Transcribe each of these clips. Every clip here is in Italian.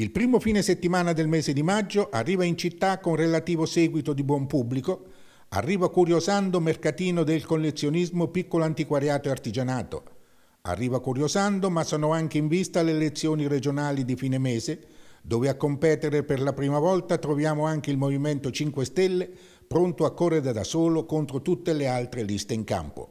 Il primo fine settimana del mese di maggio arriva in città con relativo seguito di buon pubblico, arriva curiosando mercatino del collezionismo piccolo antiquariato e artigianato, arriva curiosando ma sono anche in vista le elezioni regionali di fine mese, dove a competere per la prima volta troviamo anche il Movimento 5 Stelle pronto a correre da solo contro tutte le altre liste in campo.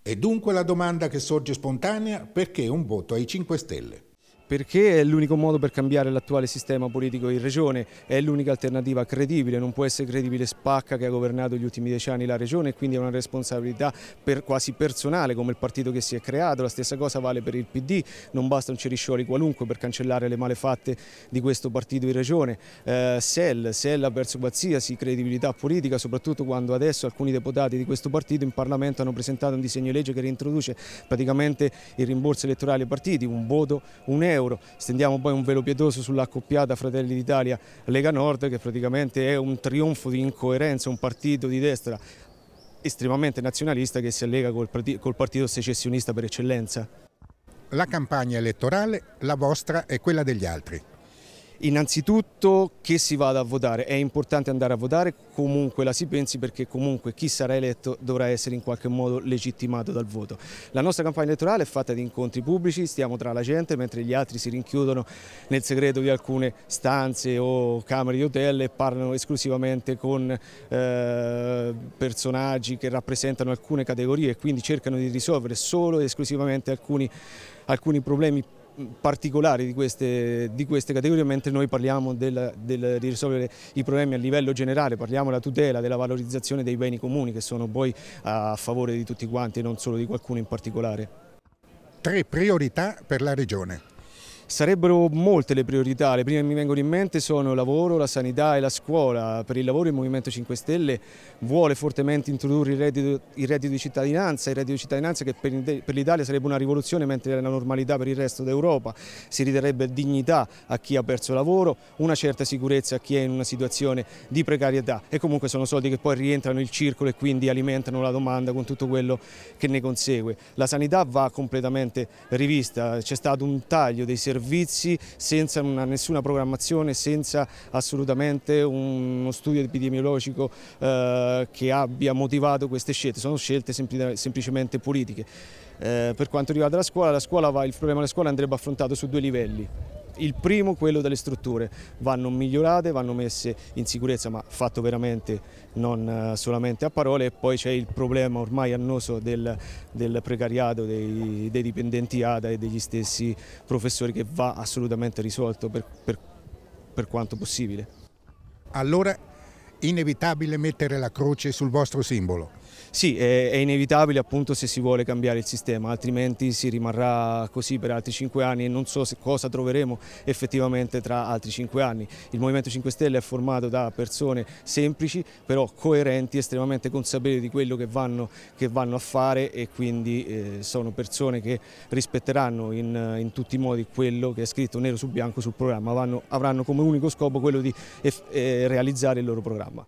E dunque la domanda che sorge spontanea, perché un voto ai 5 Stelle? perché è l'unico modo per cambiare l'attuale sistema politico in regione, è l'unica alternativa credibile, non può essere credibile Spacca che ha governato gli ultimi dieci anni la regione e quindi è una responsabilità per quasi personale come il partito che si è creato, la stessa cosa vale per il PD, non basta un ceriscioli qualunque per cancellare le malefatte di questo partito in regione, eh, Sell, Sell ha perso qualsiasi credibilità politica soprattutto quando adesso alcuni deputati di questo partito in Parlamento hanno presentato un disegno di legge che reintroduce praticamente il rimborso elettorale ai partiti, un voto, un euro euro. Stendiamo poi un velo pietoso sull'accoppiata Fratelli d'Italia Lega Nord che praticamente è un trionfo di incoerenza, un partito di destra estremamente nazionalista che si allega col, col partito secessionista per eccellenza. La campagna elettorale, la vostra e quella degli altri. Innanzitutto che si vada a votare, è importante andare a votare comunque la si pensi perché comunque chi sarà eletto dovrà essere in qualche modo legittimato dal voto. La nostra campagna elettorale è fatta di incontri pubblici, stiamo tra la gente mentre gli altri si rinchiudono nel segreto di alcune stanze o camere di hotel e parlano esclusivamente con eh, personaggi che rappresentano alcune categorie e quindi cercano di risolvere solo ed esclusivamente alcuni, alcuni problemi particolari di queste, di queste, categorie, mentre noi parliamo del, del, di risolvere i problemi a livello generale, parliamo della tutela, della valorizzazione dei beni comuni che sono poi a favore di tutti quanti e non solo di qualcuno in particolare. Tre priorità per la Regione. Sarebbero molte le priorità, le prime che mi vengono in mente sono il lavoro, la sanità e la scuola. Per il lavoro il Movimento 5 Stelle vuole fortemente introdurre il reddito, il reddito di cittadinanza, il reddito di cittadinanza che per, per l'Italia sarebbe una rivoluzione mentre è la normalità per il resto d'Europa. Si riderebbe dignità a chi ha perso lavoro, una certa sicurezza a chi è in una situazione di precarietà e comunque sono soldi che poi rientrano nel circolo e quindi alimentano la domanda con tutto quello che ne consegue. La sanità va completamente rivista, c'è stato un taglio dei servizi servizi senza una, nessuna programmazione, senza assolutamente uno studio epidemiologico eh, che abbia motivato queste scelte, sono scelte sempl semplicemente politiche. Eh, per quanto riguarda la scuola, la scuola va, il problema della scuola andrebbe affrontato su due livelli. Il primo, quello delle strutture, vanno migliorate, vanno messe in sicurezza, ma fatto veramente non eh, solamente a parole, e poi c'è il problema ormai annoso del, del precariato dei, dei, dipendenti ADA e degli stessi professori che va assolutamente risolto per, per, per quanto possibile. Allora inevitabile mettere la croce sul vostro simbolo. Sì, è, inevitabile appunto se si vuole cambiare il sistema, altrimenti si rimarrà così per altri cinque anni e non so cosa troveremo effettivamente tra altri cinque anni. Il Movimento 5 Stelle è formato da persone semplici, però coerenti, estremamente consapevoli di quello che vanno, che vanno a fare e quindi eh, sono persone che rispetteranno in, in, tutti i modi quello che è scritto nero su bianco sul programma, Vanno, avranno come unico scopo quello di eh, realizzare il loro programma.